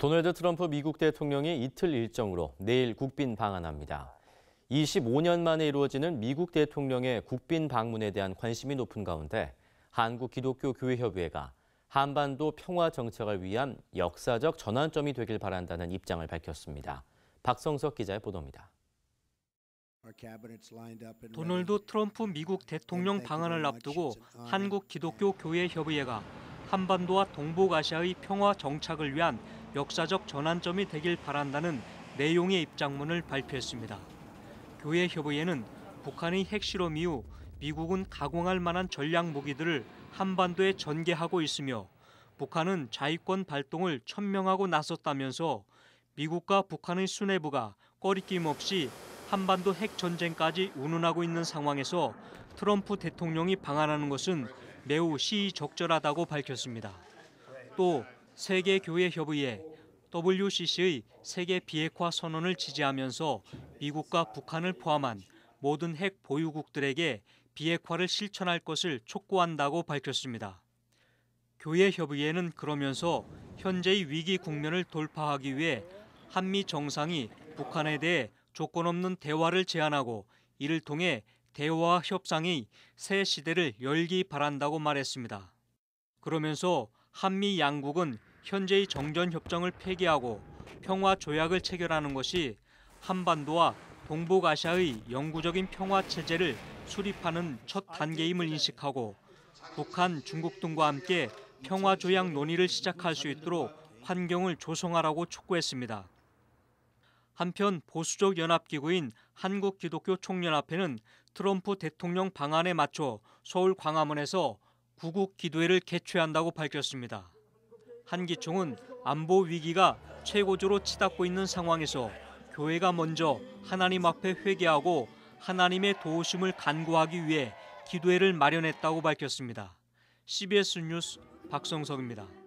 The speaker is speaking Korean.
도널드 트럼프 미국 대통령이 이틀 일정으로 내일 국빈 방한합니다. 25년 만에 이루어지는 미국 대통령의 국빈 방문에 대한 관심이 높은 가운데 한국 기독교 교회협의회가 한반도 평화 정착을 위한 역사적 전환점이 되길 바란다는 입장을 밝혔습니다. 박성석 기자의 보도입니다. 도널드 트럼프 미국 대통령 방한을 앞두고 한국 기독교 교회 협의회가 한반도와 동북아시아의 평화 정착을 위한 역사적 전환점이 되길 바란다는 내용의 입장문을 발표했습니다. 교회 협의회는 북한의 핵실험 이후 미국은 가공할 만한 전략 무기들을 한반도에 전개하고 있으며 북한은 자위권 발동을 천명하고 나섰다면서 미국과 북한의 수뇌부가 꺼리낌 없이 한반도 핵 전쟁까지 운운하고 있는 상황에서 트럼프 대통령이 방한하는 것은 매우 시의적절하다고 밝혔습니다. 또 세계교회협의회 WCC의 세계 비핵화 선언을 지지하면서 미국과 북한을 포함한 모든 핵 보유국들에게 비핵화를 실천할 것을 촉구한다고 밝혔습니다. 교회협의회는 그러면서 현재의 위기 국면을 돌파하기 위해 한미 정상이 북한에 대해 조건 없는 대화를 제안하고 이를 통해 대화 협상이 새 시대를 열기 바란다고 말했습니다. 그러면서 한미 양국은 현재의 정전 협정을 폐기하고 평화 조약을 체결하는 것이 한반도와 동북아시아의 영구적인 평화 체제를 수립하는 첫 단계임을 인식하고 북한, 중국 등과 함께 평화 조약 논의를 시작할 수 있도록 환경을 조성하라고 촉구했습니다. 한편 보수적 연합기구인 한국기독교총연합회는 트럼프 대통령 방안에 맞춰 서울 광화문에서 구국 기도회를 개최한다고 밝혔습니다. 한기총은 안보 위기가 최고조로 치닫고 있는 상황에서 교회가 먼저 하나님 앞에 회개하고 하나님의 도우심을 간구하기 위해 기도회를 마련했다고 밝혔습니다. CBS 뉴스 박성석입니다.